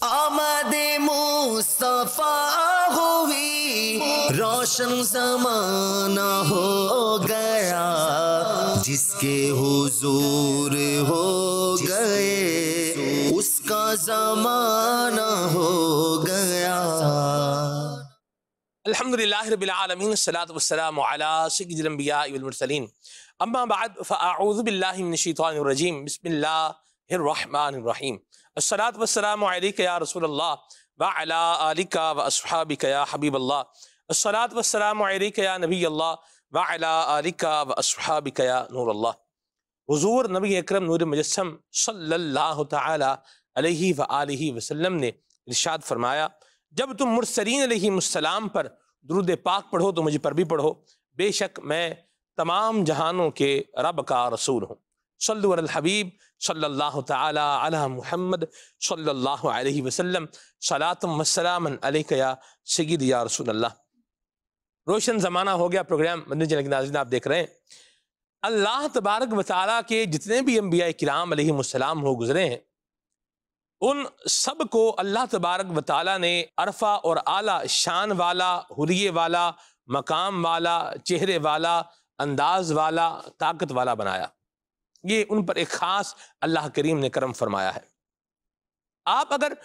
आमद मुस्तफा हुई रोशन जमाना हो गया जिसके हुजूर हो गए उसका जमाना हो गया अलहमदिल्लाबीआलमीन सलातम सैदम्बियामरसलिन अम्मा बाद फ़ाउज़बिल्लिमिनशीतरजीम बसमिल्लर असलात वसलाम या रसूल वाला अलिका व असहाबिक या हबीब अल्लाह असलात वसलाम या नबी अल्लाह वाला अलिका व असहाबिक या नूर अल्लाह हजूर नबी अक्रम नूर मजस्म सल्लल्लाहु अलैहि व आलि वसल्लम ने इरशाद फरमाया जब तुम मुरसरीन सलाम पर दरुद पाक पढ़ो तो मुझे पर भी पढ़ो बेशक मैं तमाम जहानों के रब का रसूल हूँ सल्लबीब सल्ला तहमद सल्ला वसलम सलातम वसलाम सगीद या रसूल रोशन ज़माना हो गया प्रोग्राम नाजिन आप देख रहे हैं अल्लाह तबारक वाली के जितने भी अम्बिया कराम हो गुजरे हैं उन सब को अल्लाह तबारक वाली ने अरफा और आला शान वाला हुरिये वाला मकाम वाला चेहरे वाला अंदाज वाला ताकत वाला बनाया ये उन पर एक खास अल्लाह करीम ने करम फरमाया है आप अगर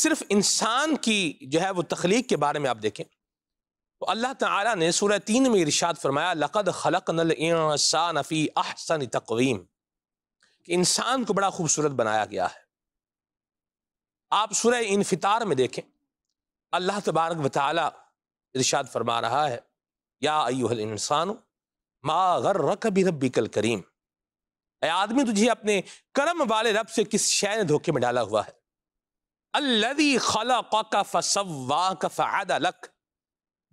सिर्फ इंसान की जो है वो तख्लीक के बारे में आप देखें तो अल्लाह ताला ने सूरह तीन में इरशाद फरमाया लक़द खलक नफ़ी अहसन तकवीम कि इंसान को बड़ा खूबसूरत बनाया गया है आप सूरह इनफितार में देखें अल्लाह तबारक वाली इरशाद फरमा रहा है या अयुल इंसान मा गर रकबी रबी कल करीम आदमी तुझे अपने कर्म वाले रब से किस शय ने धोखे में डाला हुआ है अल्लदी खला फ़ायदा लक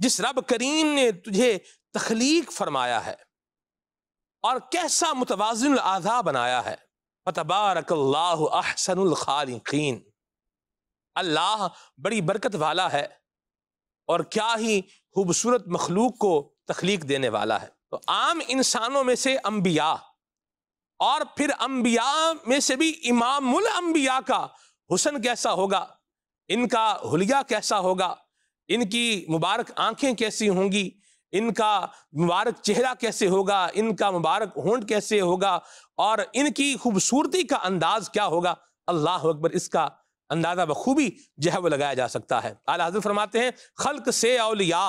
जिस रब करीम ने तुझे तख्लीक फरमाया है और कैसा मुतवाजन आजा बनाया है फतबारक अल्लाह बड़ी बरकत वाला है और क्या ही खूबसूरत मखलूक को तख्लीक देने वाला है तो आम इंसानों में से अम्बिया और फिर अंबिया में से भी इमामुल अंबिया का हुसन कैसा होगा इनका हुलिया कैसा होगा इनकी मुबारक आंखें कैसी होंगी इनका मुबारक चेहरा कैसे होगा इनका मुबारक होंड कैसे होगा और इनकी खूबसूरती का अंदाज क्या होगा अल्लाह अकबर इसका अंदाज़ा बखूबी जो है वो लगाया जा सकता है आला हजर फरमाते हैं खल्क से अलिया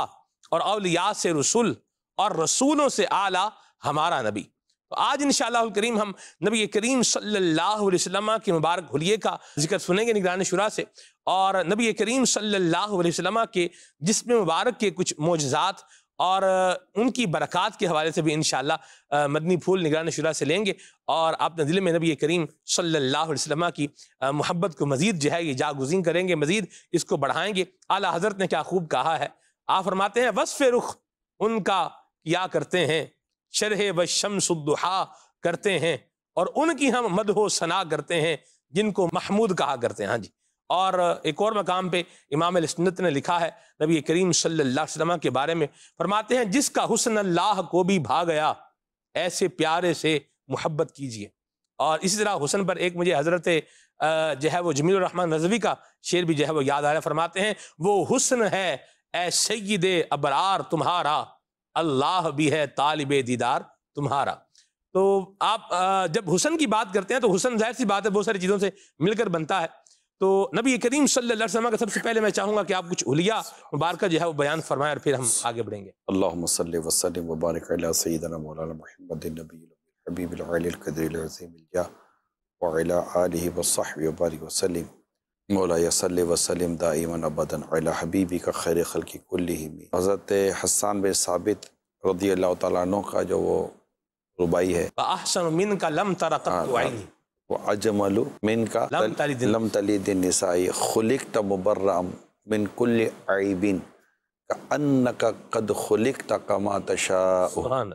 और अलिया से रसुल और रसूलों से आला हमारा नबी तो आज इन करीम हम नबी करीम सल्ला के मुबारक हुलिये का जिक्र सुनेंगे निगरान शुरा से और नबी करीम सल्ला के जिसम मुबारक के कुछ मोजात और उनकी बरक़ात के हवाले से भी इन मदनी फूल निगरान शुरा से लेंगे और अपने दिल में नबी करीम सल्ला की मोहब्बत को मज़ीद जो है ये जागुजीन करेंगे मज़ीद इसको बढ़ाएंगे आला हज़रत ने क्या खूब कहा है आप फरमाते हैं वसफ़ रुख उनका किया करते हैं शरह व शमसुद्दुहा करते हैं और उनकी हम मदहो सना करते हैं जिनको महमूद कहा करते हैं हाँ जी और एक और मकाम पे इमाम सन्नत ने लिखा है नबी करीम सल्लल्लाहु अलैहि वसल्लम के बारे में फरमाते हैं जिसका हुसन अल्लाह को भी भा गया ऐसे प्यारे से मुहब्बत कीजिए और इसी तरह हुसन पर एक मुझे हज़रत जो है वो जमील रहमान नजवी का शेर भी जो है वो याद आ रहा है फरमाते हैं वो हुसन है ए सैद अबरार तुम्हारा अल्लाह भी है तालिब दीदार तुम्हारा तो आप जब हुसन की बात करते हैं तो हुसन जाहिर सी बात है बहुत सारी चीज़ों से मिलकर बनता है तो नबी करीम सल्लल्लाहु का सबसे पहले मैं चाहूँगा कि आप कुछ उलिया मुबारक जो है वो बयान फरमाएं और फिर हम आगे बढ़ेंगे अल्लाह वसलम वबारक सईदना मौलाना मोहम्मद मौला सल वसलम दाइमन अबदन अला हबीबी का खैर खल की कुल्ली में हज़रत हसान बे साबित रदी अल्लाह तु का जो वो रुबाई है हाँ, हाँ।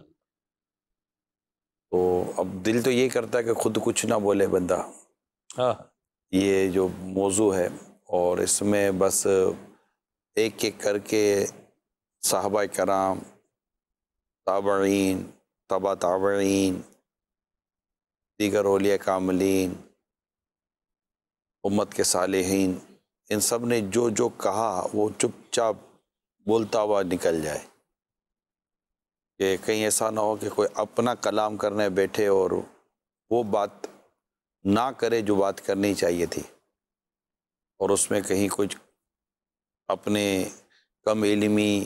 तो अब दिल तो ये करता है कि खुद कुछ ना बोले बंदा हाँ। ये जो मौजू है और इसमें बस एक एक करके साहबा कराम ताबरीन तबा ताबरीन दीगर ओलिया कामलिन उम्मत के सालहन इन सब ने जो जो कहा वो चुपचाप बोलता हुआ निकल जाए कि कहीं ऐसा ना हो कि कोई अपना कलाम करने बैठे और वो बात ना करे जो बात करनी चाहिए थी और उसमें कहीं कुछ अपने कम इलमी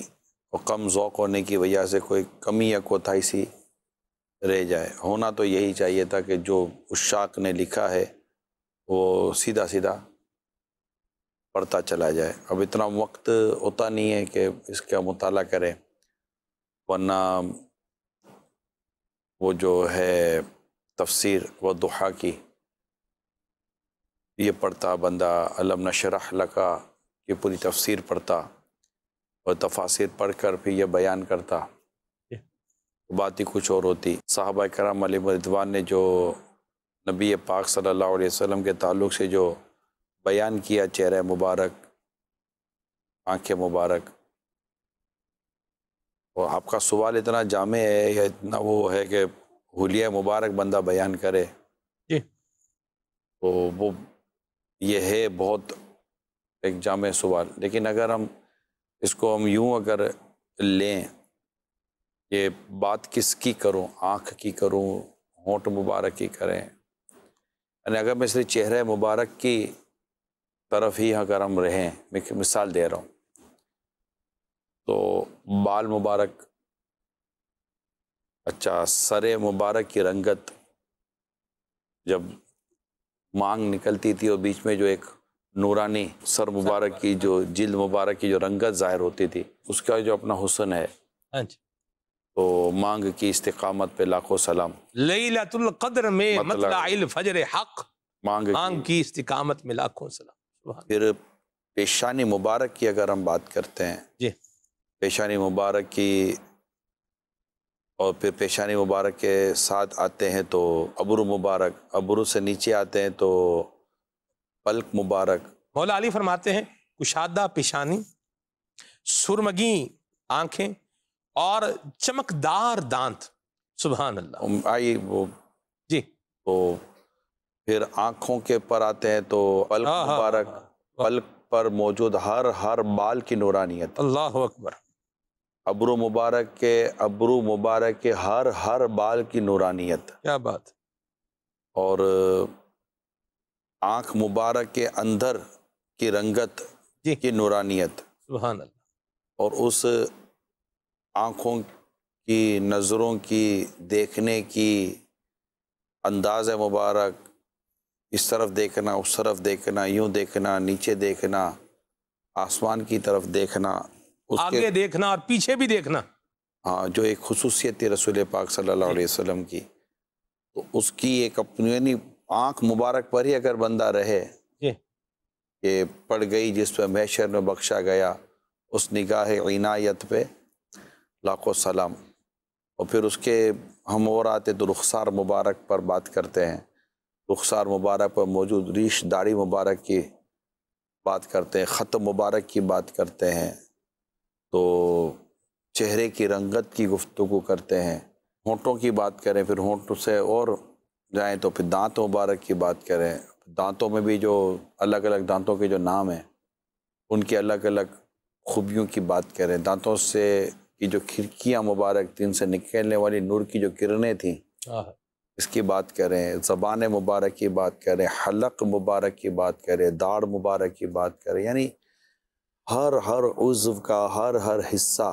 और कम ओक़ होने की वजह से कोई कमी या कोताही सी रह जाए होना तो यही चाहिए था कि जो उस शाक ने लिखा है वो सीधा सीधा पढ़ता चला जाए अब इतना वक्त होता नहीं है कि इसका मताल करें वरना वो जो है तफसीर व दुहा की ये पढ़ता बंदा अलम नशरह लका ये पूरी तफसीर पढ़ता और तफासिर पढ़ कर फिर यह बयान करता तो बात ही कुछ और होती साहब कराम मरिदवान ने जो नबी पाक सल्लल्लाहु अलैहि वसल्लम के ताल्लुक से जो बयान किया चेहरा मुबारक आंखें मुबारक और आपका सवाल इतना जाम है या इतना वो है कि हुलिया मुबारक बंदा बयान करे जी तो वो ये है बहुत एक जाम सवाल लेकिन अगर हम इसको हम यूं अगर लें ये बात किसकी करूं आँख की करूं होंठ मुबारक की करें यानी अगर मैं सिर्फ चेहरे मुबारक की तरफ ही अगर हम रहें मैं मिसाल दे रहा हूँ तो बाल मुबारक अच्छा सर मुबारक की रंगत जब मांग निकलती थी और बीच में जो एक नूरानी सर मुबारक की जो जिल मुबारक की जो रंगत ज़ाहिर होती थी उसका जो अपना हुसन है हाँ तो मांग की इस्तेकामत पे लाखों सलाम लईलातुल में मतलब फजर हक मांग मांग की इस्तेकामत में लाखों सलाम फिर पेशानी मुबारक की अगर हम बात करते हैं जी पेशानी मुबारक की और फिर पेशानी मुबारक के साथ आते हैं तो अबरू मुबारक अबरू से नीचे आते हैं तो पलक मुबारक मौला अली फरमाते हैं कुशादा पेशानी सुरमगी आंखें और चमकदार दांत सुबह अल्लाह आई वो जी तो फिर आँखों के पर आते हैं तो पलक मुबारक पलक पर मौजूद हर हर बाल की नूरानियत अल्लाह अकबर अबरू मुबारक के अबरू मुबारक के हर हर बाल की नूरानियत क्या बात और आँख मुबारक के अंदर की रंगत की नूरानियत सुबहान और उस आँखों की नज़रों की देखने की अंदाज़ मुबारक इस तरफ देखना उस तरफ देखना यूँ देखना नीचे देखना आसमान की तरफ देखना आगे देखना और पीछे भी देखना हाँ जो एक खसूसियत थी रसूल पाक सल्लल्लाहु अलैहि वसल्लम की तो उसकी एक अपनी यानी आँख मुबारक पर ही अगर बंदा रहे ये पड़ गई जिस पर मैशर में बख्शा गया उस निगाह इनायत पे लाखों सलाम और फिर उसके हम और आते तो रुखसार मुबारक पर बात करते हैं रुखसार मुबारक पर मौजूद रीश दाढ़ी मुबारक की बात करते हैं ख़त मुबारक की बात करते हैं तो चेहरे की रंगत की गुफ्तु करते हैं होंठों की बात करें फिर होंठ से और जाएं तो फिर दांत मुबारक की बात करें दांतों में भी जो अलग अलग दांतों के जो नाम हैं उनकी अलग अलग खूबियों की बात करें दांतों से की जो खिड़कियाँ मुबारक थी उनसे निकलने वाली नूर की जो किरणें थी हाँ। इसकी बात करें ज़बान मुबारक की बात करें हलक मुबारक की बात करें दाढ़ मुबारक की बात करें यानी हर हर उज्व का हर हर हिस्सा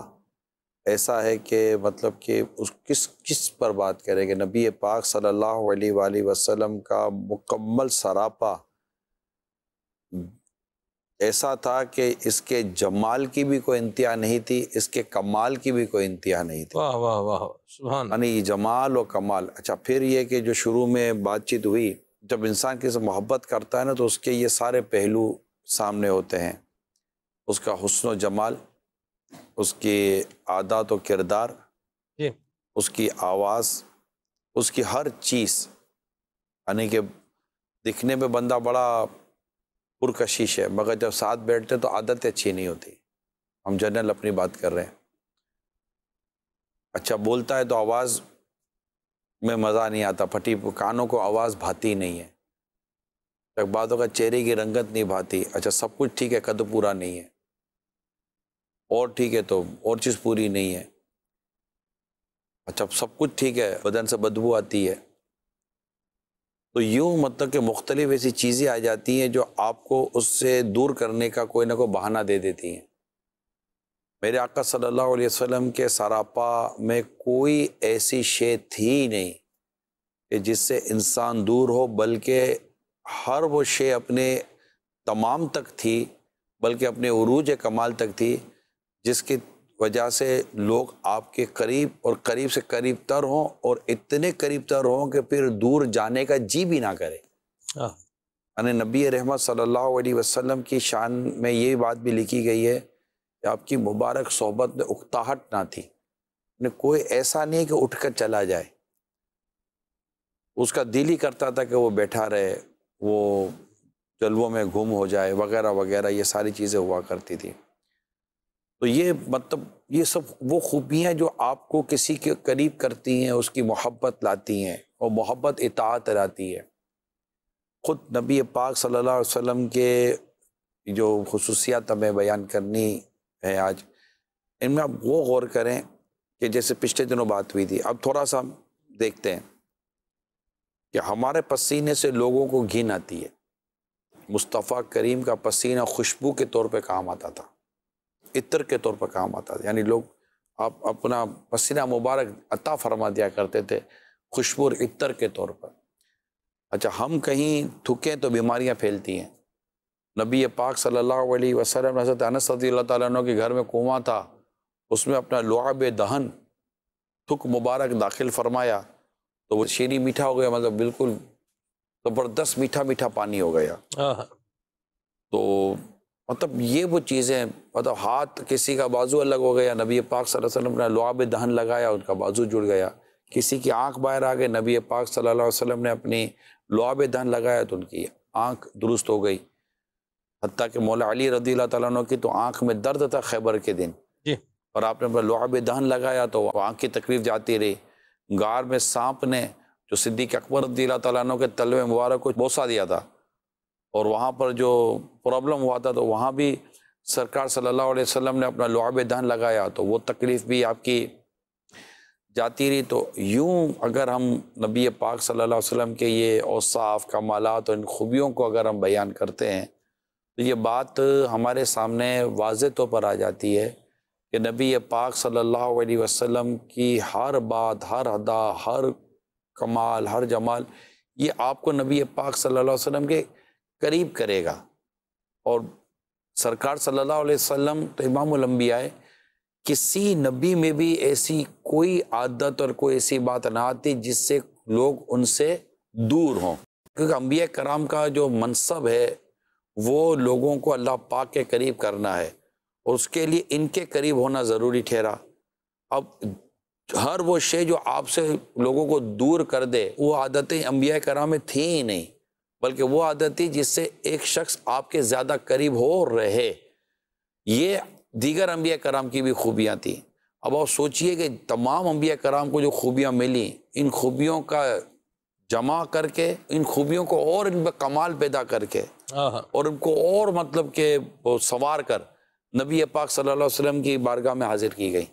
ऐसा है कि मतलब कि उस किस किस पर बात करेंगे नबी पाक सल्लल्लाहु अलैहि वसल्लम का मुकम्मल सरापा ऐसा था कि इसके जमाल की भी कोई इंतहा नहीं थी इसके कमाल की भी कोई इंतहा नहीं थी वाह वाह वाह यानी जमाल और कमाल अच्छा फिर ये कि जो शुरू में बातचीत हुई जब इंसान किसी मोहब्बत करता है ना तो उसके ये सारे पहलू सामने होते हैं उसका हसन जमाल उसके आदात व किरदार उसकी आवाज़ उसकी हर चीज़ यानी कि दिखने में बंदा बड़ा पुरकशिश है मगर जब साथ बैठते तो आदत अच्छी नहीं होती हम जनरल अपनी बात कर रहे हैं अच्छा बोलता है तो आवाज़ में मज़ा नहीं आता फटी कानों को आवाज़ भाती नहीं है तक बातों का चेहरे की रंगत नहीं भाती अच्छा सब कुछ ठीक है कद पूरा नहीं है और ठीक है तो और चीज़ पूरी नहीं है अच्छा सब कुछ ठीक है बदन से बदबू आती है तो यूँ मतलब कि मुख्तलिफ ऐसी चीज़ें आ जाती हैं जो आपको उससे दूर करने का कोई ना कोई बहाना दे देती हैं मेरे आका सल्लल्लाहु अलैहि वसल्लम के सरापा में कोई ऐसी शे थी नहीं कि जिससे इंसान दूर हो बल्कि हर वो शे अपने तमाम तक थी बल्कि अपने अरूज कमाल तक थी जिसकी वजह से लोग आपके करीब और करीब से करीब तर हों और इतने करीब तर हों कि फिर दूर जाने का जी भी ना करे हाँ। यानी नबी रहमत सल्लल्लाहु अलैहि वसल्लम की शान में ये बात भी लिखी गई है कि आपकी मुबारक सोहबत में उकताहट ना थी ने कोई ऐसा नहीं कि उठकर चला जाए उसका दिल ही करता था कि वो बैठा रहे वो जलवों में गुम हो जाए वगैरह वगैरह ये सारी चीज़ें हुआ करती थी तो ये मतलब ये सब वो खूबियाँ जो आपको किसी के करीब करती हैं उसकी मोहब्बत लाती हैं और मोहब्बत इतात लाती है ख़ुद नबी पाक सल्लल्लाहु अलैहि वसल्लम के जो खसूसियात हमें बयान करनी है आज इनमें आप वो गौर करें कि जैसे पिछले दिनों बात हुई थी अब थोड़ा सा देखते हैं कि हमारे पसीने से लोगों को घिन आती है मुस्तफ़ा करीम का पसीना खुशबू के तौर पर काम आता था इतर के तौर पर काम आता था यानी लोग आप अपना पसीना मुबारक अता फरमा दिया करते थे खुशबू इतर के तौर पर अच्छा हम कहीं थकें तो बीमारियाँ फैलती हैं नबी पाक सल्लल्लाहु अलैहि वसल्लम हज़रत अनस तु के घर में कुआँ था उसमें अपना लुआब दहन थुक मुबारक दाखिल फरमाया तो वो शीरी मीठा हो गया मतलब बिल्कुल ज़बरदस्त मीठा मीठा पानी हो गया हाँ, हाँ। तो मतलब ये वो चीज़ें मतलब हाथ किसी का बाजू अलग हो गया नबी पाक सल्लल्लाहु अलैहि वसल्लम ने लुआब दहन लगाया उनका बाजू जुड़ गया किसी की आंख बाहर आ गई नबी पाक सल्लल्लाहु अलैहि वसल्लम ने अपनी लुआब दहन लगाया तो उनकी आंख दुरुस्त हो गई हती कि मौला अली रदी तन की तो आँख में दर्द था खैबर के दिन जी और आपने अपना लुआब दहन लगाया तो आँख की तकलीफ जाती रही गार में सांप ने जो सिद्दीक अकबर रदी तन के तलवे मुबारक को बोसा दिया था और वहाँ पर जो प्रॉब्लम हुआ था तो वहाँ भी सरकार सल्लल्लाहु अलैहि वसल्लम ने अपना लुआब दहन लगाया तो वो तकलीफ़ भी आपकी जाती रही तो यूँ अगर हम नबी पाक सल्लल्लाहु अलैहि वसल्लम के ये औसाफ कमालत और इन खूबियों को अगर हम बयान करते हैं तो ये बात हमारे सामने वाज तौर पर आ जाती है कि नबी पाक सल्लल्लाहु अलैहि वसल्लम की हर बात हर अदा हर कमाल हर जमाल ये आपको नबी पाक सल्लल्लाहु अलैहि वसल्लम के करीब करेगा और सरकार सल्लल्लाहु अलैहि वसल्लम तो इमामबिया किसी नबी में भी ऐसी कोई आदत और कोई ऐसी बात ना आती जिससे लोग उनसे दूर हों क्योंकि अम्बिया कराम का जो मनसब है वो लोगों को अल्लाह पाक के करीब करना है और उसके लिए इनके करीब होना ज़रूरी ठहरा अब हर वो शे जो आपसे लोगों को दूर कर दे वो आदतें अम्बिया कराम में थी ही नहीं बल्कि वो आदत थी जिससे एक शख्स आपके ज़्यादा करीब हो रहे ये दीगर अम्बिया कराम की भी खूबियाँ थी अब आप सोचिए कि तमाम अम्बिया कराम को जो खूबियाँ मिली इन खूबियों का जमा करके इन खूबियों को और इन पर कमाल पैदा करके हाँ, हाँ। और उनको और मतलब के सवार कर नबी पाक सल्लल्लाहु अलैहि वसल्लम की बारगाह में हाजिर की गई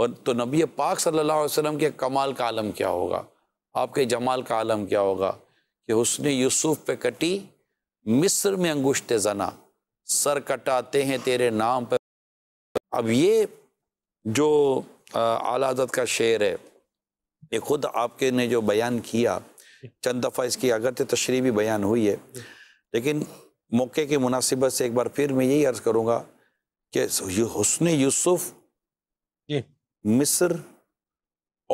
और तो नबी पाक सल्लल्लाहु अलैहि वसल्लम के कमाल का आलम क्या होगा आपके जमाल का आलम क्या होगा कि उसने यूसुफ पे कटी मिस्र में अंगुश्त जना सर कटाते हैं तेरे नाम पर अब ये जो आलादत का शेर है ये खुद आपके ने जो बयान किया चंद दफ़ा इसकी अगरचे तशरी भी बयान हुई है लेकिन मौके की मुनासिबत से एक बार फिर मैं यही अर्ज़ करूँगा कि हसन यूसुफ मिस्र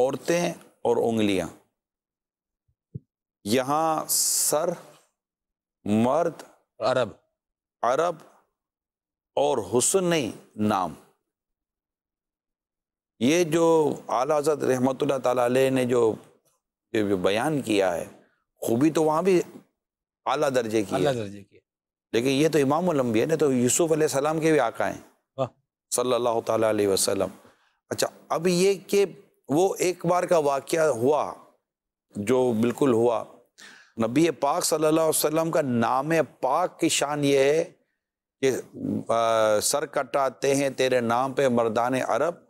औरतें और उंगलियाँ यहाँ सर मर्द अरब अरब और हुसन नाम ये जो आला हजरत रहमत ने जो, जो बयान किया है खूबी तो वहाँ भी आला दर्जे की आला दर्जे की लेकिन ये तो इमाम लम्बिया ने तो यूसुफ सलाम के भी आका हैं सल्लल्लाहु अलैहि वसल्लम अच्छा अब ये कि वो एक बार का वाक़ हुआ जो बिल्कुल हुआ नबी पाक सल्लल्लाहु अलैहि वसल्लम का नाम पाक की शान ये है कि सर कटाते हैं तेरे नाम पे मर्दान अरब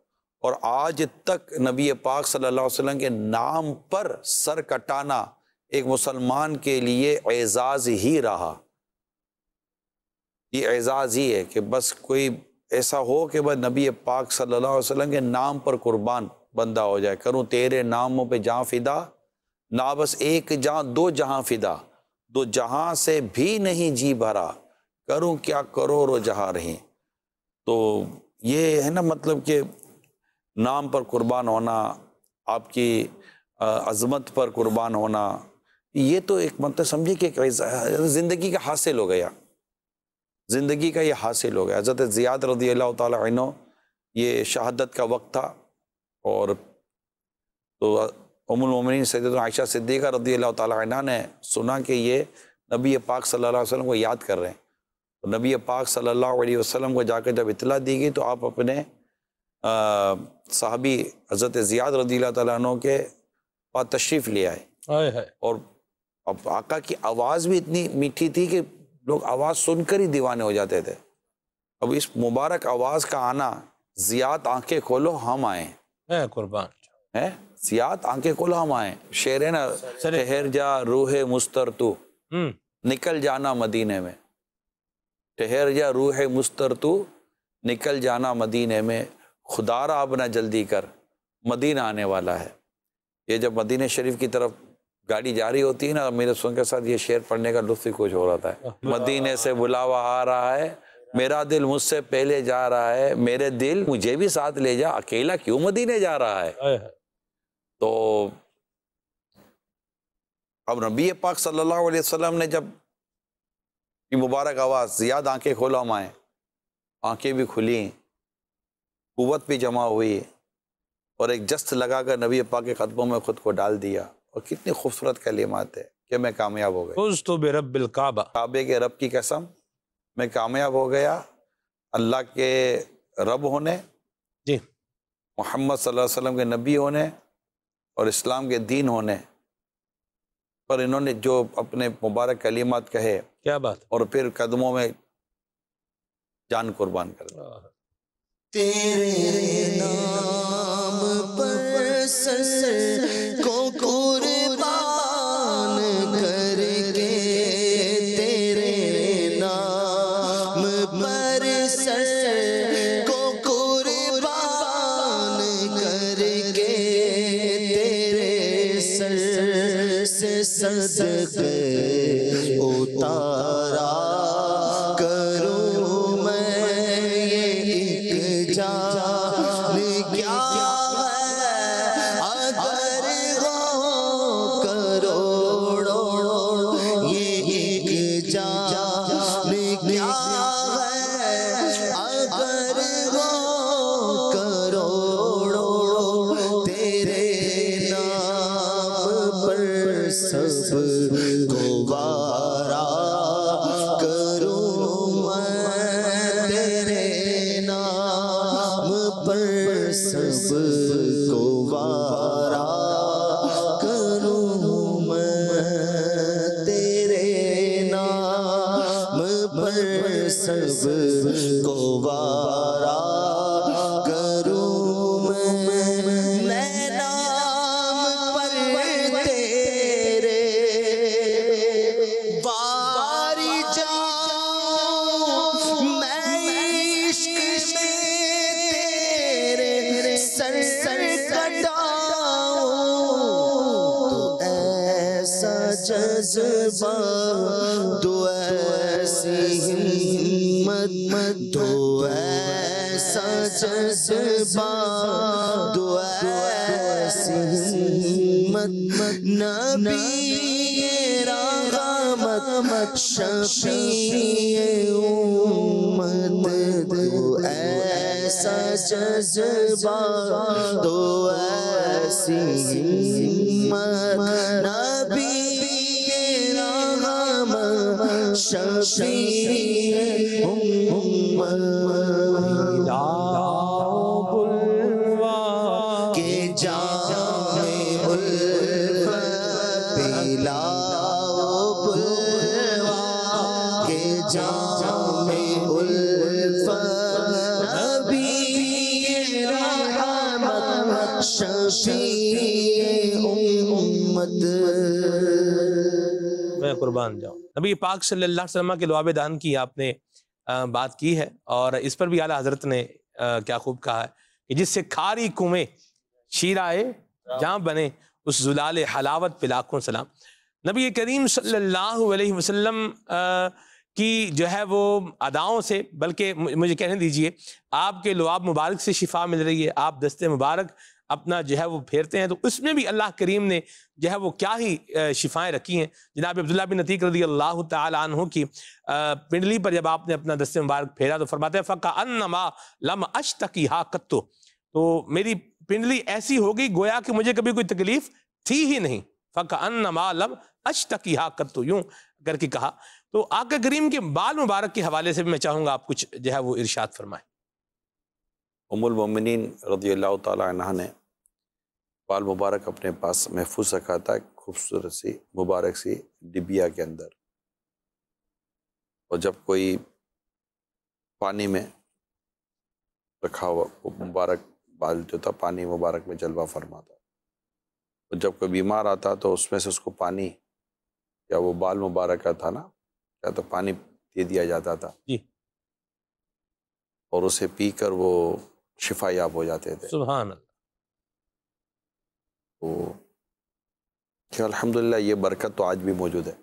और आज तक नबी पाक सल्लल्लाहु अलैहि वसल्लम के नाम पर सर कटाना एक मुसलमान के लिए एजाज ही रहा ये एजाज ही है कि बस कोई ऐसा हो कि बस नबी पाक सल्लल्लाहु अलैहि वसल्लम के नाम पर कुर्बान बंदा हो जाए करूँ तेरे नामों पे जहाँ फिदा ना बस एक जहाँ दो जहाँ फिदा दो जहाँ से भी नहीं जी भरा करूँ क्या करो रो जहाँ रहे तो ये है ना मतलब कि नाम पर कुर्बान होना आपकी अजमत पर कुर्बान होना ये तो एक मतलब समझिए कि ज़िंदगी का हासिल हो गया ज़िंदगी का ये हासिल हो गया हज़रत ज़ियाद रदी अल्लाह तनो ये शहादत का वक्त था और तो उमुलमिन सैदत आयशा सिद्दीक़ा रदी अल्लाह तन ने सुना कि ये नबी पाक सल्लल्लाहु अलैहि वसल्लम को याद कर रहे हैं तो नबी पाक सल्लल्लाहु अलैहि वसल्लम को जाकर जब इतला दी गई तो आप अपने साहबी हज़रत ज़ियाद रदी तु के पास तशरीफ़ ले आए और अब आका की आवाज़ भी इतनी मीठी थी कि लोग आवाज़ सुनकर ही दीवाने हो जाते थे अब इस मुबारक आवाज़ का आना ज़ियात आँखें खोलो हम आए कुर्बान है सियात आंखें हम आए शेर है ना हम्म। ठहर जा रूहे मुस्तर तू निकल जाना मदीने में ठहर जा रूह मुस्तर तू निकल जाना मदीने में खुदा रहा अपना जल्दी कर मदीना आने वाला है ये जब मदीने शरीफ की तरफ गाड़ी जा रही होती है ना मेरे सुन के साथ ये शेर पढ़ने का लुत्फ ही कुछ हो रहा था मदीने से बुलावा आ रहा है मेरा दिल मुझसे पहले जा रहा है मेरे दिल मुझे भी साथ ले जा अकेला क्यों मदीने जा रहा है तो अब नबी पाक सल्लल्लाहु अलैहि वसल्लम ने जब की मुबारक आवाज़ याद आंखें खोला माए आंखें भी खुली कुत भी जमा हुई और एक जस्त लगाकर नबी पाक के कदमों में ख़ुद को डाल दिया और कितनी खूबसूरत कलिमात है कि मैं कामयाब हो गया तो बेरबिल काबा काबे के रब की कसम मैं कामयाब हो गया अल्लाह के रब होने जी मोहम्मद सल्लल्लाहु अलैहि वसल्लम के नबी होने और इस्लाम के दीन होने पर इन्होंने जो अपने मुबारक कलीमत कहे क्या बात और फिर कदमों में जान कुर्बान कर तेरे नाम पर सर को, को Sick, sick, sick. सच जज्बा दुआ से हिम्मत नबी रामत मत शफी उम्मत दुआ सच जज्बा दुआ से हिम्मत नबी रामत शफी उम्मत मैं कुर्बान जाऊँ नबी पाक सल्लल्लाहु अलैहि वसल्लम के लवाब दान की आपने बात की है और इस पर भी आला हजरत ने क्या खूब कहा है कि जिससे खारी कुएं शीराए जहाँ बने उस जुलाल हलावत पे लाखों सलाम नबी करीम सल्लल्लाहु अलैहि वसल्लम की जो है वो अदाओं से बल्कि मुझे कहने दीजिए आपके लुआब मुबारक से शिफा मिल रही है आप दस्ते मुबारक अपना जो है वो फेरते हैं तो उसमें भी अल्लाह करीम ने जो है वो क्या ही शिफाएँ रखी हैं जनाब अब्दुल्ला बिन नतीक रजी अल्लाह तहों की पिंडली पर जब आपने अपना दस्ते मुबारक फेरा तो फरमाते हैं फ़का अन्नमा लम अश तकी हा कत्तो तो मेरी पिंडली ऐसी हो गई गोया कि मुझे कभी कोई तकलीफ थी ही नहीं फ़का अन्नमा लम अश तकी हा कत्तो यूँ करके कहा तो आका करीम के बाल मुबारक के हवाले से भी मैं चाहूँगा आप कुछ जो है वो इर्शाद फरमाएँ उमुलमिन रदी अल्लाह तह ने बाल मुबारक अपने पास महफूज रखा था खूबसूरत सी मुबारक सी डिबिया के अंदर और जब कोई पानी में रखा हुआ वो मुबारक बाल जो था पानी मुबारक में जलवा फरमाता और जब कोई बीमार आता तो उसमें से उसको पानी या वो बाल मुबारक का था ना या तो पानी दे दिया जाता था जी और उसे पीकर वो शिफा याब हो जाते थे सुबहान तो खैर अल्हम्दुलिल्लाह ये बरकत तो आज भी मौजूद है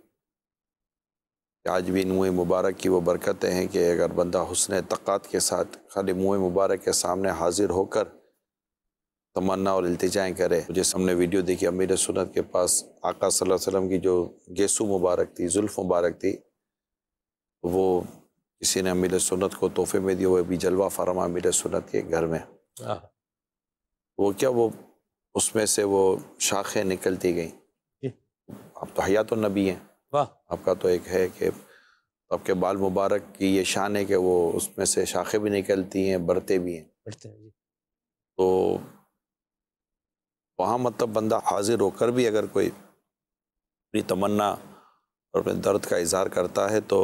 आज भी इन मुँह मुबारक की वो बरकतें हैं कि अगर बंदा हुसन तक़ात के साथ खाली मुँह मुबारक के सामने हाजिर होकर तमन्ना और अल्तजाएँ करे जैसे हमने वीडियो देखी अमीर सुनत के पास आका सल्लल्लाहु अलैहि वसल्लम की जो गेसु मुबारक थी जुल्फ़ मुबारक थी वो किसी ने अमीर सुनत को तोहफे में दिए वो अभी जलवा फरमा अमीर सुनत के घर में हाँ। वो क्या वो उसमें से वो शाखें निकलती गई आप तो हया तो नबी हैं आपका तो एक है कि आपके बाल मुबारक की ये शान है कि वो उसमें से शाखें भी निकलती हैं बढ़ते भी हैं बढ़ते हैं तो वहाँ मतलब बंदा हाजिर होकर भी अगर कोई अपनी तमन्ना और अपने दर्द का इजहार करता है तो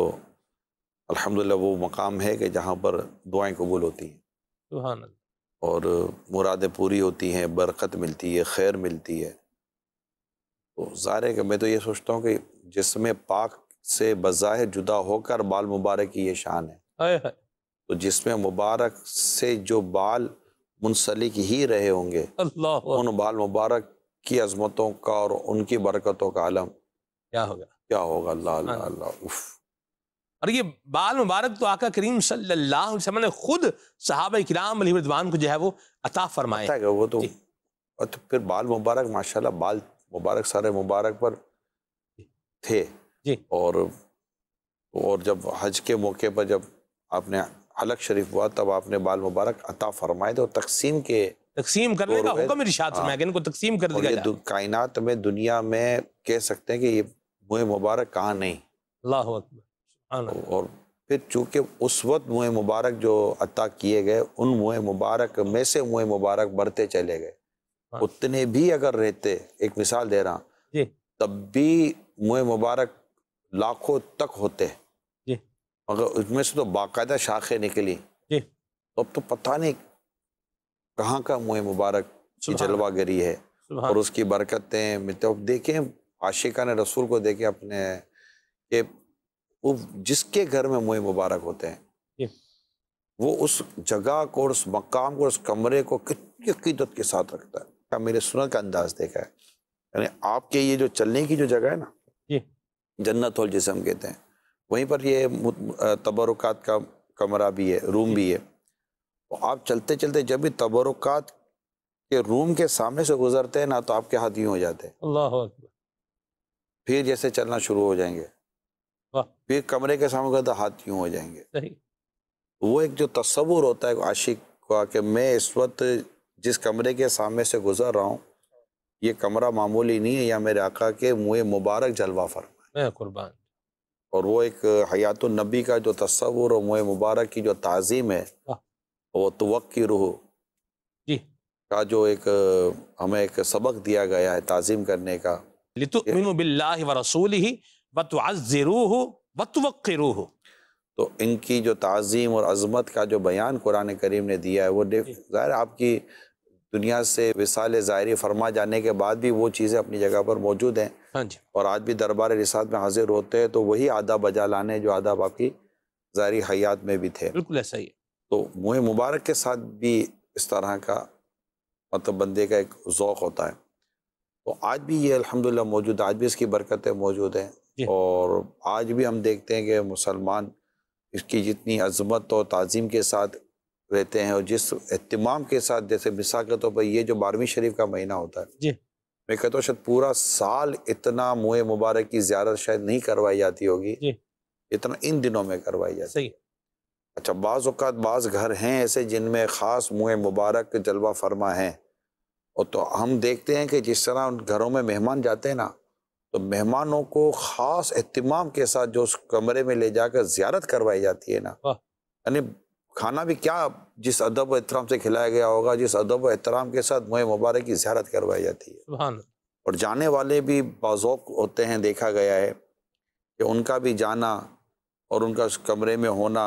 अल्हम्दुलिल्लाह वो मकाम है कि जहाँ पर दुआएं कबूल होती हैं और मुरादें पूरी होती हैं बरकत मिलती है खैर मिलती है तो ज़ाहिर है कि मैं तो ये सोचता हूँ कि जिसमें पाक से बज़ाहिर जुदा होकर बाल मुबारक की ये शान है तो जिसमें मुबारक से जो बाल मुंसलिक ही रहे होंगे उन बाल मुबारक की अजमतों का और उनकी बरकतों का आलम क्या होगा क्या होगा अल्लाह अल्लाह अल्लाह और ये बाल मुबारक तो आका करीम सल्लल्लाहु अलैहि वसल्लम ने खुद सहाबा इकराम अली रिदवान को जो है वो अता फरमाए वो तो और तो फिर बाल मुबारक माशाल्लाह बाल मुबारक सारे मुबारक पर थे जी और और जब हज के मौके पर जब आपने हलक शरीफ हुआ तब आपने बाल मुबारक अता फरमाए थे और तकसीम के तकसीम करने का हुक्म इरशाद फरमाया हाँ। इनको तकसीम कर दिया जाए कायनात में दुनिया में कह सकते हैं कि ये मुँह मुबारक कहाँ नहीं अल्लाह अकबर हाँ और फिर चूँकि उस वक्त मुँह मुबारक जो अता किए गए उन मुँह मुबारक में से मुँह मुबारक बढ़ते चले गए हाँ। उतने भी अगर रहते एक मिसाल दे रहा तब भी मुँह मुबारक लाखों तक होते मगर उसमें से तो बाकायदा शाखें निकली तो अब तो पता नहीं कहाँ का मुँह मुबारक की गिरी है और उसकी बरकतें मतलब देखें आशिका ने रसूल को देखे अपने के वो जिसके घर में मुँह मुबारक होते हैं वो उस जगह को और उस मकाम को उस कमरे को कितनी अकीदत के साथ रखता है क्या मेरे सुनत का अंदाज देखा है यानी आपके ये जो चलने की जो जगह है ना जन्नत हॉल जिसे हम कहते हैं वहीं पर ये तबरक़ात का कमरा भी है रूम भी है तो आप चलते चलते जब भी तबरक़ात के रूम के सामने से गुजरते हैं ना तो आपके हाथ यूँ हो जाते हैं फिर जैसे चलना शुरू हो जाएंगे फिर कमरे के सामने कहता हाथ यूँ हो जाएंगे वो एक जो तस्वुर होता है आशिक का कि मैं इस वक्त जिस कमरे के सामने से गुजर रहा हूँ ये कमरा मामूली नहीं है या मेरे आका के मुँह मुबारक जलवा फरमा कुर्बान और वो एक हयात नबी का जो तस्वुर और मुँह मुबारक की जो तज़ीम है वो तवक़ की रूह का जो एक हमें एक सबक दिया गया है तज़ीम करने का लितुमिनु बिल्लाहि व बतुआज़रूह तो इनकी जो तज़ीम और अज़मत का जो बयान कुरान करीम ने दिया है वो ज़ाहिर आपकी दुनिया से विसाल ज़ाहिर फरमा जाने के बाद भी वो चीज़ें अपनी जगह पर मौजूद हैं हाँ जी और आज भी दरबार रिसात में हाजिर होते हैं तो वही आदाब बजा लाने जो आदाब आपकी ज़ाहिर हयात में भी थे बिल्कुल ऐसा ही तो मुँह मुबारक के साथ भी इस तरह का मतलब बंदे का एक ओक़ होता है तो आज भी ये अल्हम्दुलिल्लाह मौजूद आज भी इसकी बरकतें मौजूद हैं और आज भी हम देखते हैं कि मुसलमान इसकी जितनी अजमत और तज़ीम के साथ रहते हैं और जिस अहतमाम के साथ जैसे मिसा के तौर पर ये जो बारहवीं शरीफ का महीना होता है जी मैं कहता हूँ शायद पूरा साल इतना मुँह मुबारक की ज्यारत शायद नहीं करवाई जाती होगी इतना इन दिनों में करवाई जाती है अच्छा बाज़ात बाज़ घर हैं ऐसे जिनमें ख़ास मुँह मुबारक जलवा फरमा है और तो हम देखते हैं कि जिस तरह उन घरों में मेहमान जाते हैं ना तो मेहमानों को ख़ास अहतमाम के साथ जो उस कमरे में ले जाकर ज्यारत करवाई जाती है ना यानी खाना भी क्या जिस अदब एहतराम से खिलाया गया होगा जिस अदब एहतराम के साथ मोह मुबारक की ज्यारत करवाई जाती है और जाने वाले भी बाजौक होते हैं देखा गया है कि उनका भी जाना और उनका उस कमरे में होना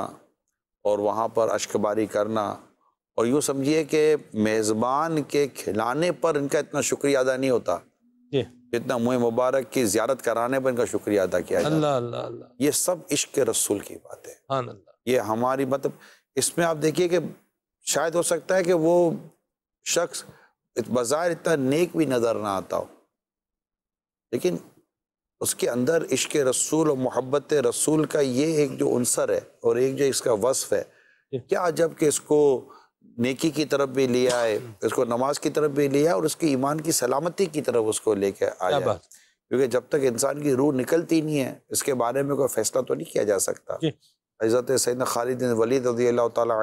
और वहाँ पर अशकबारी करना और यूँ समझिए कि मेज़बान के खिलाने पर इनका इतना शुक्रिया अदा नहीं होता इतना मुँह मुबारक की ज्यारत कराने पर इनका शुक्रिया अदा किया अल्लाह अल्लाह अल्लाह ये सब इश्क रसूल की बात है ये हमारी मतलब इसमें आप देखिए कि शायद हो सकता है कि वो शख्स बाज़ार इतना नेक भी नज़र ना आता हो लेकिन उसके अंदर इश्क रसूल और मोहब्बत रसूल का ये एक जो अंसर है और एक जो इसका वसफ़ है क्या जब कि इसको नेकी की तरफ भी लिया है उसको नमाज की तरफ भी लिया आए और उसके ईमान की सलामती की तरफ उसको लेके आया क्योंकि जब तक इंसान की रूह निकलती नहीं है इसके बारे में कोई फैसला तो नहीं किया जा सकता हजरत सैन खालिद वलीद रजी अल्लाह तन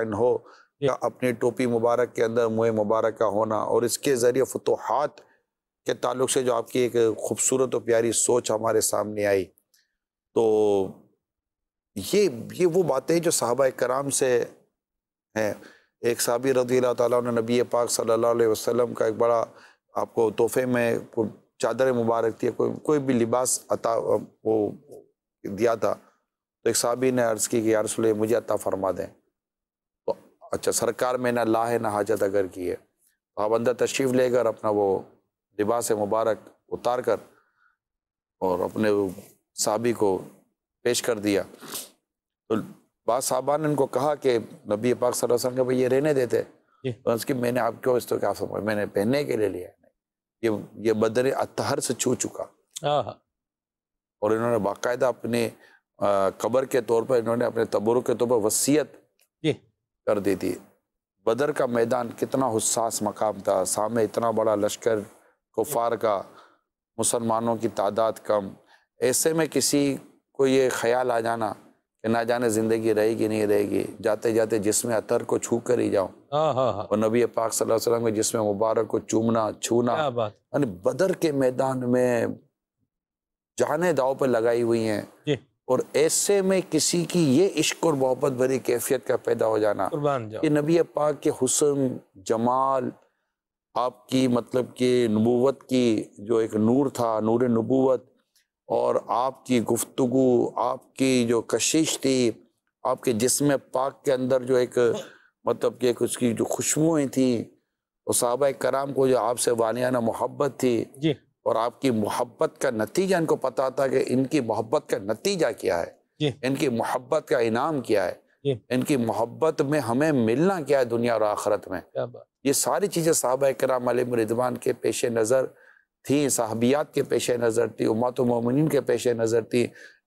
अपनी टोपी मुबारक के अंदर मुँह मुबारक का होना और इसके ज़रिए फतोहत के ताल्लुक से जो आपकी एक खूबसूरत और प्यारी सोच हमारे सामने आई तो ये ये वो बातें जो साहबा कराम से हैं एक सबी रज़ी तबी नबी पाक सल्लल्लाहु अलैहि वसल्लम का एक बड़ा आपको तोहफे में चादर मुबारक थी कोई कोई भी लिबास अता वो दिया था तो एक सबी ने अर्ज़ की कि सुल मुझे अता फरमा दें तो अच्छा सरकार में ना लाह ना हाजत अगर की है तो आप अंदर तशरीफ़ लेकर अपना वो लिबास मुबारक उतार कर और अपने सबी को पेश कर दिया तो बाद साहबान ने इनको कहा कि नबी पाक सल्लल्लाहु अलैहि वसल्लम के ये रहने देते तो उसकी मैंने आप क्यों इसको क्या समझ मैंने पहनने के लिए लिया ये ये बदर अतहर से छू चुका और इन्होंने बाकायदा अपने कबर के तौर पर इन्होंने अपने तबरों के तौर पर वसीयत कर दी थी बदर का मैदान कितना हसास मकाम था सामने इतना बड़ा लश्कर कुफार का मुसलमानों की तादाद कम ऐसे में किसी को ये ख्याल आ जाना कि ना जाने ज़िंदगी रहेगी नहीं रहेगी जाते जाते जिसमें अतर को छू कर ही जाऊँ हाँ, हाँ, हाँ। और नबी पाक सल्लल्लाहु अलैहि वसल्लम जिसमें मुबारक को चूमना छूना यानी बदर के मैदान में जाने दाव पर लगाई हुई हैं और ऐसे में किसी की ये इश्क और मोहब्बत भरी कैफियत का पैदा हो जाना कि नबी पाक के हुसन जमाल आपकी मतलब कि नबूवत की जो एक नूर था नूर नबूवत और आपकी गुफ्तु आपकी जो कशिश थी आपके जिसम पाक के अंदर जो एक मतलब कि उसकी जो खुशबुएँ थी और साहब कराम को जो आपसे वालियाना मोहब्बत थी जी। और आपकी मोहब्बत का नतीजा इनको पता था कि इनकी मोहब्बत का नतीजा क्या है जी। इनकी मोहब्बत का इनाम क्या है इनकी मोहब्बत में हमें मिलना क्या है दुनिया और आखरत में ये सारी चीज़ें साहब कराम रिजवान के पेश नज़र थी साहबियात के पेश नज़र थी उमात ममिन के पेश नज़र थी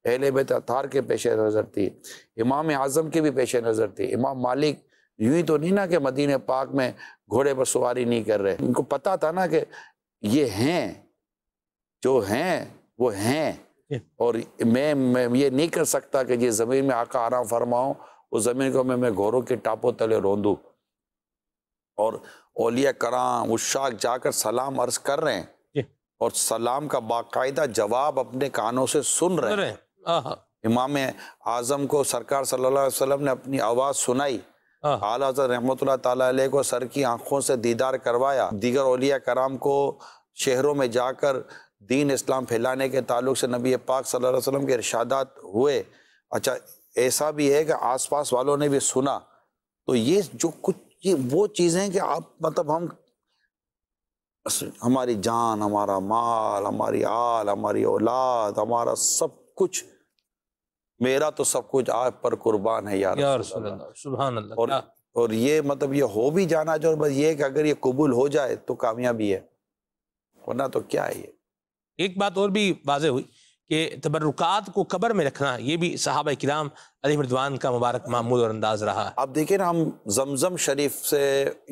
अहल बेत के पेश नज़र थी इमाम आज़म के भी पेश नज़र थी इमाम मालिक यूं ही तो नहीं ना कि मदीन पाक में घोड़े पर सवारी नहीं कर रहे उनको पता था ना कि ये हैं जो हैं वो हैं और मैं मैं ये नहीं कर सकता कि ये ज़मीन में आका आराम फरमाऊँ उस ज़मीन को मैं मैं घोड़ों के टापों तले रोंदूँ और ओलिया कराम उशाक जाकर सलाम अर्ज़ कर रहे हैं और सलाम का बाकायदा जवाब अपने कानों से सुन रहे हैं इमाम आजम को सरकार सल्लल्लाहु अलैहि वसल्लम ने अपनी आवाज़ सुनाई आला रहमत को सर की आंखों से दीदार करवाया दीगर ओलिया कराम को शहरों में जाकर दीन इस्लाम फैलाने के ताल्लुक से नबी पाक सल्लल्लाहु अलैहि वसल्लम के इर्शादात हुए अच्छा ऐसा भी है कि आसपास वालों ने भी सुना तो ये जो कुछ ये वो चीज़ें कि आप मतलब हम हमारी जान हमारा माल हमारी आल हमारी औलाद हमारा सब कुछ मेरा तो सब कुछ आप पर कुर्बान है यार यार सुबह और और ये मतलब ये हो भी जाना चाहिए बस ये कि अगर ये कबूल हो जाए तो कामयाबी है वरना तो क्या है ये एक बात और भी वाज हुई कि तबरुकात को कबर में रखना ये भी सहाबा कराम अली मरदवान का मुबारक मामूल और अंदाज रहा है आप देखिए ना हम जमजम शरीफ से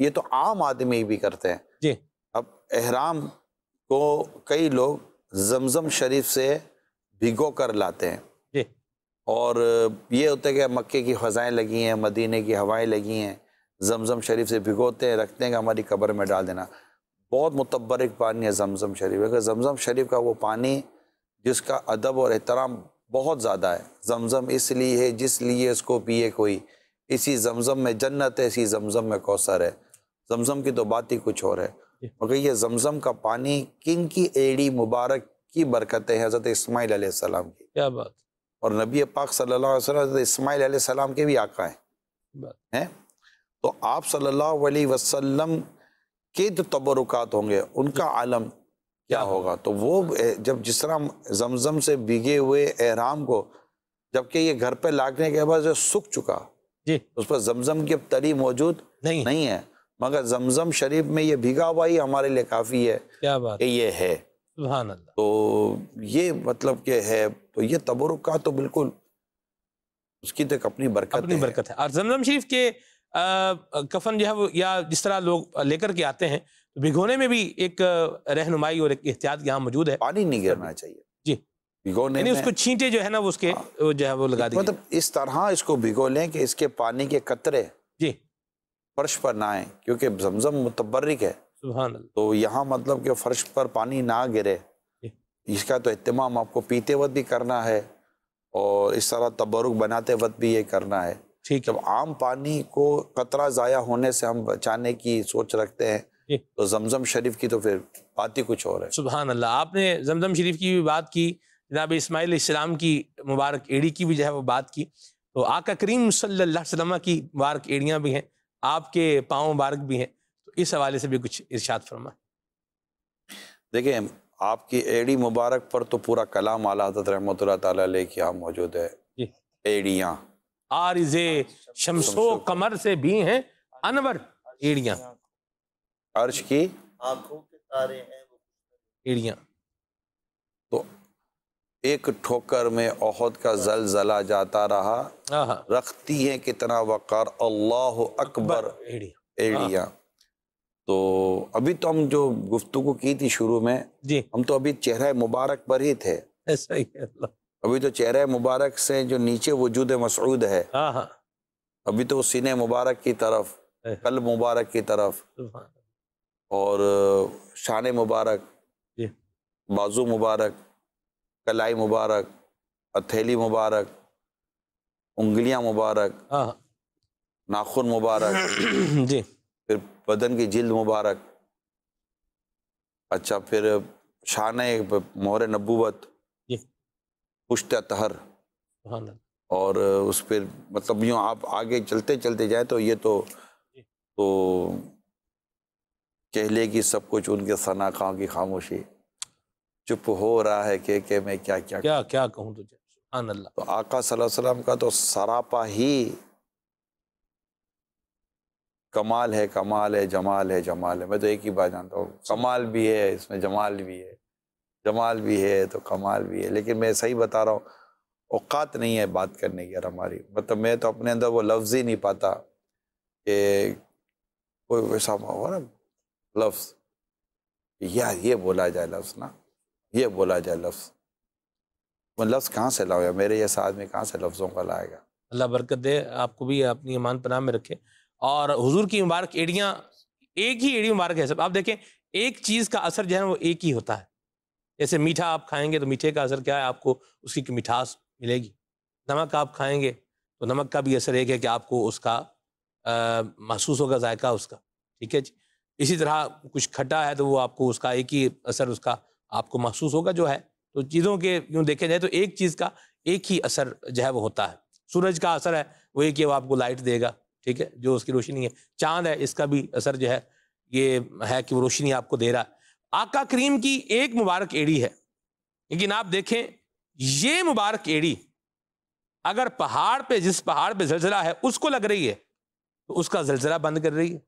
ये तो आम आदमी भी करते हैं जी अब एहराम को कई लोग जमजम शरीफ से भिगो कर लाते हैं जी और ये होता है कि मक्के की फ़जाएँ लगी हैं मदीने की हवाएं लगी हैं जमजम शरीफ से भिगोते हैं रखते हैं हमारी कब्र में डाल देना बहुत मतबरक पानी है जमजम शरीफ अगर जमजम शरीफ का वो पानी जिसका अदब और एहतराम बहुत ज़्यादा है जमजम इसलिए है जिस लिए इसको पिए कोई इसी जमजम में जन्नत है इसी जमजम में कौसर है जमजम की तो बात ही कुछ और है और ये जमजम का पानी किन की एड़ी मुबारक की बरकत है हज़रत इसमाइल सलाम की क्या बात और नबी पाक सल्लल्लाहु अलैहि वसल्लम हज़रत सलाम के भी आका हैं है? तो आप सल्लल्लाहु अलैहि वसल्लम के जो तो तबरुकात होंगे उनका आलम क्या होगा तो वो जब जिस तरह जमजम से भीगे हुए एहराम को जबकि ये घर पे लागने के बाद जो सूख चुका जी उस पर जमजम की अब तरी मौजूद नहीं नहीं है मगर जमजम शरीफ में ये भीगा हुआ ही हमारे लिए काफ़ी है क्या बात ये तो मतलब है तो ये मतलब के है तो ये तबरुक का तो बिल्कुल उसकी तक तो अपनी बरकत अपनी बरकत है और जमजम शरीफ के कफन जो है वो या जिस तरह लोग लेकर के आते हैं तो भिगोने में भी एक रहनुमाई और एक एहतियात यहाँ मौजूद है पानी नहीं गिरना चाहिए जी भिगोने में उसको छींटे जो है ना वो उसके हाँ। जो है वो लगा दी मतलब इस तरह इसको भिगो लें कि इसके पानी के कतरे फर्श पर ना आए क्योंकि जमजम मुतबरक है तो यहाँ मतलब कि फर्श पर पानी ना गिरे इसका तो अहतमाम आपको पीते वक्त भी करना है और इस तरह तबरुक बनाते वक्त भी ये करना है ठीक जब आम पानी को कतरा ज़ाया होने से हम बचाने की सोच रखते हैं तो जमजम शरीफ की तो फिर बात ही कुछ और है सुबह अल्लाह आपने जमजम शरीफ की भी बात की जनाब इसमाइल इस्लाम की मुबारक एड़ी की भी जो है वो बात की तो आका करीम सल्लल्लाहु अलैहि वसल्लम की मुबारक एड़ियाँ भी हैं आपके पाँव मुबारक भी हैं तो इस हवाले से भी कुछ इर्शाद फरमा देखिए आपकी एड़ी मुबारक पर तो पूरा कलाम आला हजरत रहमत ताली की यहाँ मौजूद है एड़ियाँ आरिजे शमसो कमर से भी हैं अनवर एड़ियाँ अर्श की आंखों के तारे हैं एड़ियाँ तो एक ठोकर में ओहद का जलजला जाता रहा रखती है कितना वक़ार अल्लाह अकबर एड़िया तो अभी तो हम जो गुफ्तु की थी शुरू में जी हम तो अभी चेहरा मुबारक पर ही थे ऐसा ही अभी तो चेहरा मुबारक से जो नीचे वजूद मसरूद है अभी तो सीने मुबारक की तरफ कल मुबारक की तरफ और शान मुबारक बाजू मुबारक कलाई मुबारक हथेली मुबारक उंगलियां मुबारक हाँ। नाखून मुबारक जी फिर बदन की जिल्द मुबारक अच्छा फिर शान मोहर नबूबत पुश्त तहर और उस पर मतलब यूँ आप आगे चलते चलते जाए तो ये तो तो कह की कि सब कुछ उनके सना खां की खामोशी चुप हो रहा है के के मैं क्या क्या क्या क्या कहूँ तुझे अल्लाह तो आका सल्लल्लाहु का तो सरापा ही कमाल है कमाल है जमाल है जमाल है मैं तो एक ही बात जानता हूँ कमाल भी है इसमें जमाल भी है जमाल भी है तो कमाल भी है लेकिन मैं सही बता रहा हूँ औकात नहीं है बात करने की यार हमारी मतलब मैं तो अपने अंदर वो लफ्ज़ ही नहीं पाता कि कोई वैसा हुआ ना लफ्ज़ यार ये बोला जाए लफ्ज़ ना ये बोला जाए लफ्ज़ वो लफ्ज़ कहाँ से लाओ मेरे जैसा आदमी कहाँ से लफ्ज़ों का लाएगा अल्लाह बरकत दे आपको भी अपनी ईमान पनाह में रखे और हुजूर की मुबारक एड़ियाँ एक ही एड़ी मुबारक है सब आप देखें एक चीज़ का असर जो है वो एक ही होता है जैसे मीठा आप खाएंगे तो मीठे का असर क्या है आपको उसकी मिठास मिलेगी नमक आप खाएंगे तो नमक का भी असर एक है कि आपको उसका महसूस होगा जायका उसका ठीक है जी इसी तरह कुछ खट्टा है तो वो आपको उसका एक ही असर उसका आपको महसूस होगा जो है तो चीज़ों के यूँ देखा जाए तो एक चीज़ का एक ही असर जो है वो होता है सूरज का असर है वो एक ही वो आपको लाइट देगा ठीक है जो उसकी रोशनी है चांद है इसका भी असर जो है ये है कि वो रोशनी आपको दे रहा है आका क्रीम की एक मुबारक एड़ी है लेकिन आप देखें ये मुबारक एड़ी अगर पहाड़ पे जिस पहाड़ पे जलजला है उसको लग रही है तो उसका जलजला बंद कर रही है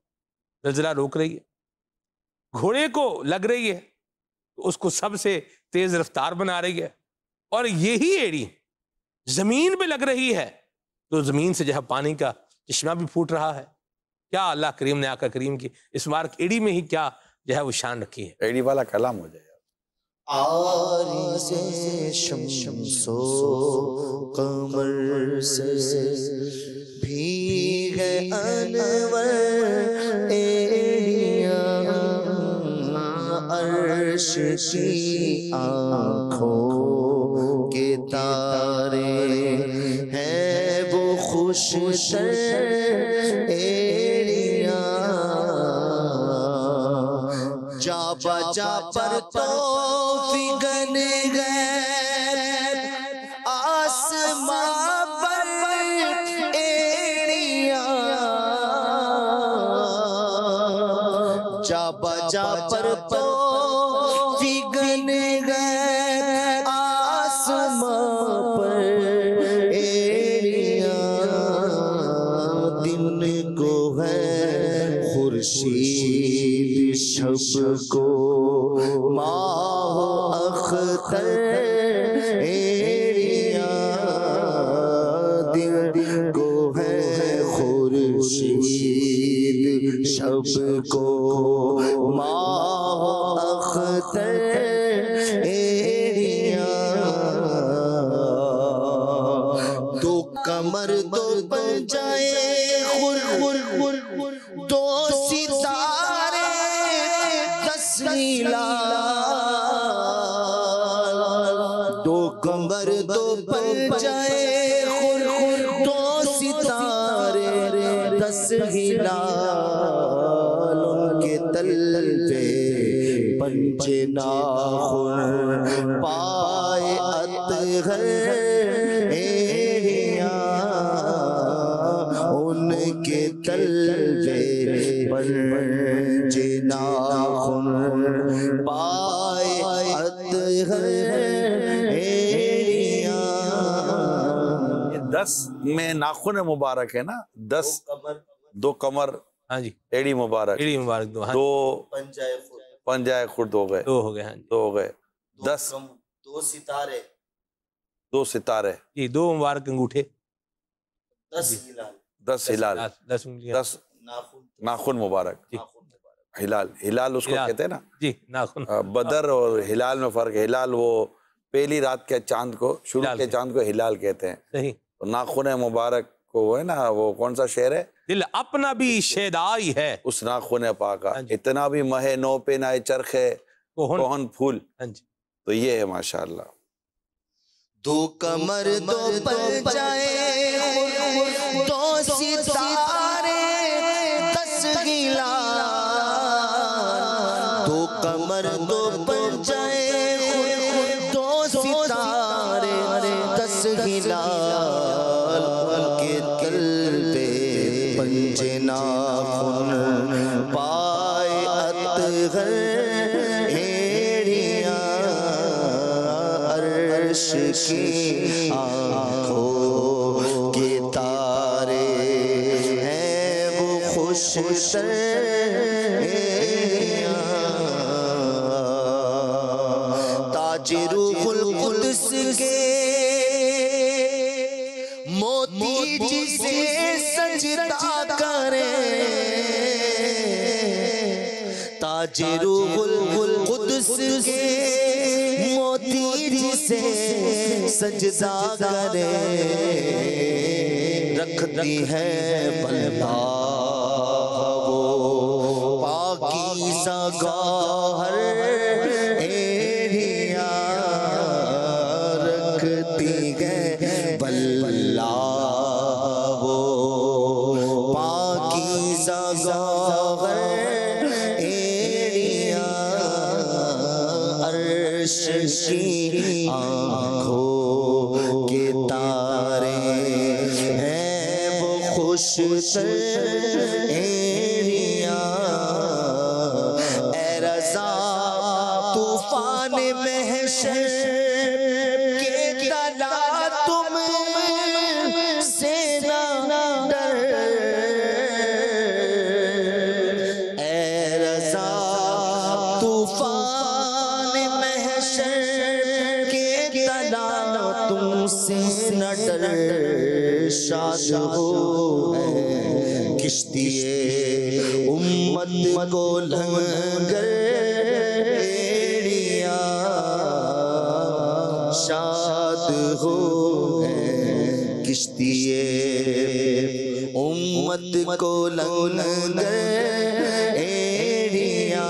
जलजला रोक रही है घोड़े को लग रही है उसको सबसे तेज रफ्तार बना रही है और यही एड़ी जमीन पे लग रही है तो जमीन से जो है पानी का चश्मा भी फूट रहा है क्या अल्लाह करीम ने आका करीम की इस मार्क एड़ी में ही क्या जो है वो शान रखी है एड़ी वाला कलाम हो जाए आरी से शमशमसो कमर से है अनवर ए अर्श की आँखों के तारे हैं वो खुश एरिया जा बजा पर तो फिगर those लीला दो कमर दो पंजाए खुर खुर दो सितारे दस हिलाल के तल पे पंचे नाखुर पाए है दस में नाखुन मुबारक है ना दस दो कमर, दो कमर हाँ जी एडी मुबारक एडी मुबारक दो हाँ दो पंजाय खुर्द हो गए दो हो गए हाँ दो हो गए दस दो सितारे दो सितारे जी दो मुबारक अंगूठे दस हिलाल दस हिलाल दस दस नाखून नाखून मुबारक हिलाल हिलाल उसको कहते हैं ना जी नाखून हाँ, बदर और हिलाल में फर्क हिलाल वो पहली रात के चांद को शुरू के चांद को हिलाल कहते हैं तो नाखुन मुबारक को है ना वो कौन सा शेर है दिल अपना भी शेदाई है उस नाखुन पाका हाँ इतना भी महे नो पे ना चरख है कोहन फूल हाँ तो ये है माशाल्लाह दो कमर दो पल जाए दो सितारे दस गिला दो कमर दो पल जाए घेरिया अर्श की आँखों के तारे हैं वो खुश सर सजदा करे रखती है बलबा के तुम से ना डर ऐसा तूफान महशर के तुम से न किश्ती को लंगर एरिया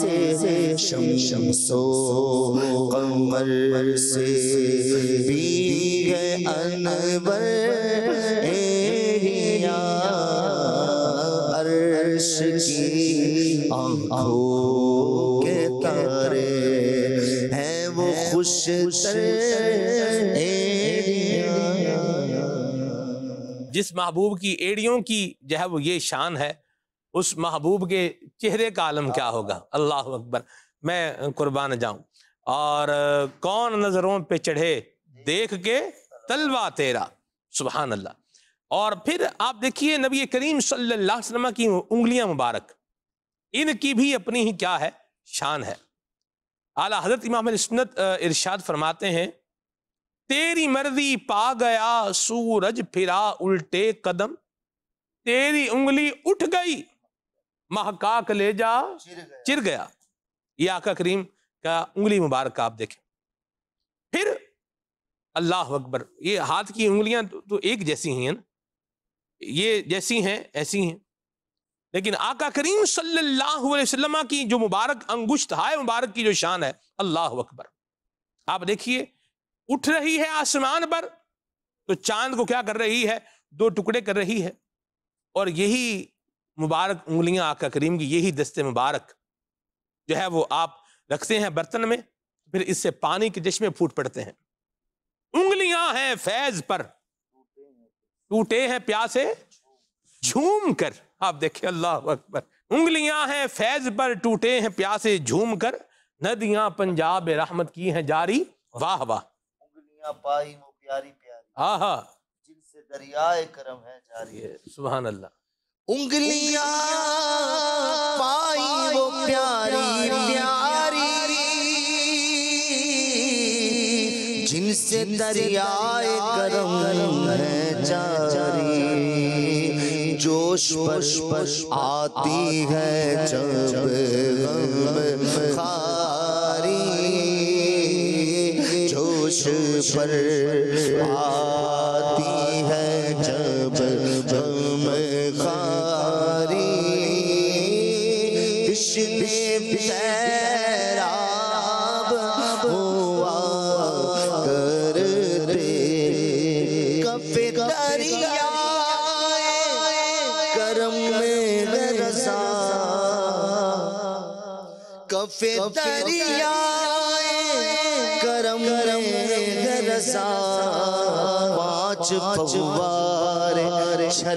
से शम शम सो कमर से भी अनबर एरिया अर्श की आंखों के तारे हैं वो खुश तरे जिस महबूब की एड़ियों की जो है वो ये शान है उस महबूब के चेहरे का आलम क्या हाँ। होगा अल्लाह अकबर मैं कुर्बान जाऊं और कौन नज़रों पे चढ़े देख के तलवा तेरा सुबहान अल्लाह और फिर आप देखिए नबी करीम सल्लल्लाहु अलैहि वसल्लम की उंगलियां मुबारक इनकी भी अपनी ही क्या है शान है आला हजरत इमाम इरशाद फरमाते हैं तेरी मर्जी पा गया सूरज फिरा उल्टे कदम तेरी उंगली उठ गई महकाक ले जा चिर गया, ये आका करीम का उंगली मुबारक आप देखें फिर अल्लाह अकबर ये हाथ की उंगलियां तो, तो एक जैसी ही हैं ना ये जैसी हैं ऐसी हैं लेकिन आका करीम सल्लल्लाहु अलैहि वसल्लम की जो मुबारक अंगुश्त हाय मुबारक की जो शान है अल्लाह अकबर आप देखिए उठ रही है आसमान पर तो चांद को क्या कर रही है दो टुकड़े कर रही है और यही मुबारक उंगलियां आका करीम की यही दस्ते मुबारक जो है वो आप रखते हैं बर्तन में फिर इससे पानी के चश्मे फूट पड़ते हैं उंगलियां हैं फैज पर टूटे हैं प्यासे झूम कर आप देखिए अल्लाह अकबर उंगलियां हैं फैज पर टूटे हैं प्यासे झूम कर नदियां पंजाब रहमत की हैं जारी वाह वाह दुनिया पाई वो प्यारी प्यारी हाँ हाँ जिनसे दरियाए करम है जारी है सुबह अल्लाह उंगलियां पाई वो प्यारी प्यारी जिनसे दरियाए करम है जारी जोश पश पश आती है जब गम खा पर आ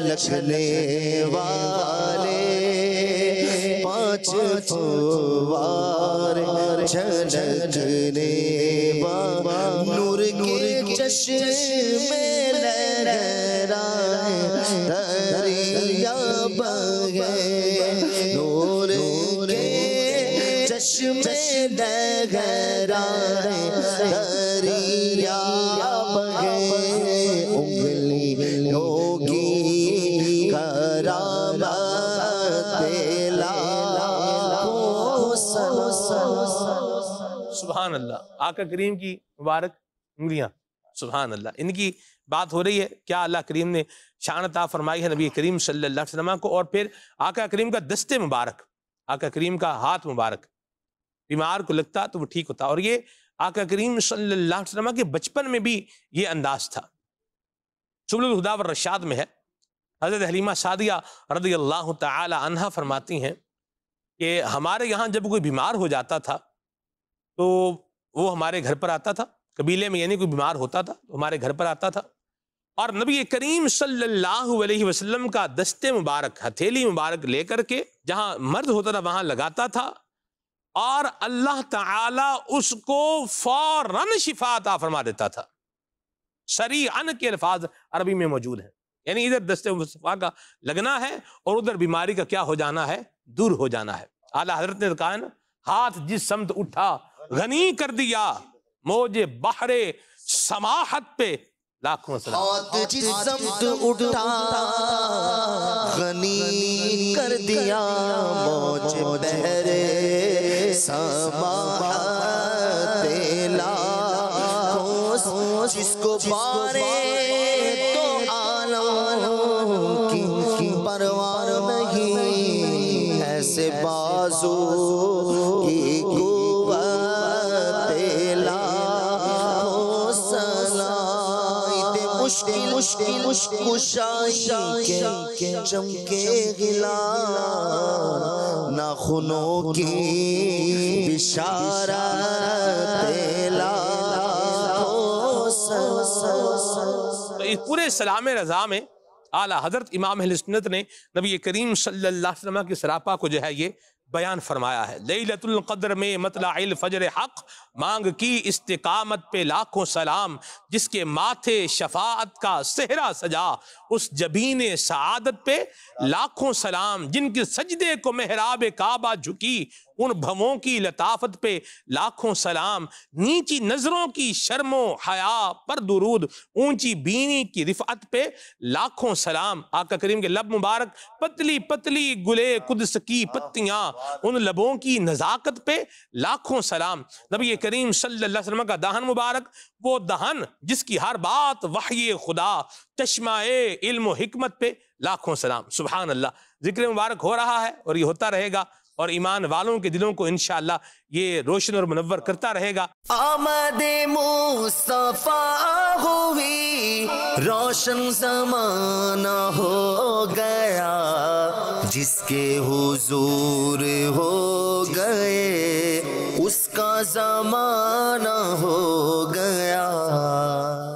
लखने वाले पाँच फुवार झलकने नूर के चश्मे लहरा दरिया बगे नूर के चश्मे लहरा आका करीम की मुबारक उंगलियाँ सुबहान अल्लाह इनकी बात हो रही है क्या अल्लाह करीम ने शानता फरमाई है नबी करीम सल्लल्लाहु को और फिर आका करीम का दस्ते मुबारक आका करीम का हाथ मुबारक बीमार को लगता तो वो ठीक होता और ये आका करीम सल्लामा के बचपन में भी ये अंदाज था सुबलहुदा व रशाद में है हज़रत हलीमा सादिया रदी अल्लाह तहा फरमाती हैं कि हमारे यहाँ जब कोई बीमार हो जाता था तो वो हमारे घर पर आता था कबीले में यानी कोई बीमार होता था तो हमारे घर पर आता था और नबी करीम सल्लल्लाहु अलैहि वसल्लम का दस्ते मुबारक हथेली मुबारक लेकर के जहाँ मर्द होता था वहाँ लगाता था और अल्लाह ताला उसको फौरन शिफाता फरमा देता था शरी अन के अल्फाज अरबी में मौजूद हैं यानी इधर दस्ते मुस्तफ़ा का लगना है और उधर बीमारी का क्या हो जाना है दूर हो जाना है आला हजरत ने कहा ना हाथ जिस समत उठा गनी कर दिया मोजे बहरे समाहत पे लाखों उठा गनी कर दिया मौज बहरे समाहत पे जिसको पारे मुश्किल के चमके गिला की तो इस पूरे सलाम रजा में आला हजरत इमाम सुन्नत ने नबी करीम सल्लल्लाहु अलैहि वसल्लम की सरापा को जो है ये बयान फरमाया है लतुल्क़द्र में मतला फजर हक मांग की इस्तकामत पे लाखों सलाम जिसके माथे शफात का सेहरा सजा उस जबीन शहादत पे लाखों सलाम जिनके सजदे को मेहराब काबा झुकी उन भवों की लताफत पे लाखों सलाम नीची नज़रों की शर्मो हया पर दुरूद ऊंची बीनी की रिफात पे लाखों सलाम आका करीम के लब मुबारक पतली पतली गुले कुदस की पत्तियां उन लबों की नज़ाकत पे लाखों सलाम नबी करीम सल्ला का दहन मुबारक वो दहन जिसकी हर बात वाह खुदा चश्माए इल्म हिकमत पे लाखों सलाम सुबह अल्लाह जिक्र मुबारक हो रहा है और ये होता रहेगा और ईमान वालों के दिलों को इनशाला ये रोशन और मुनवर करता रहेगा आमद मुस्तफा हुई रोशन जमाना हो गया जिसके हुजूर हो गए उसका जमाना हो गया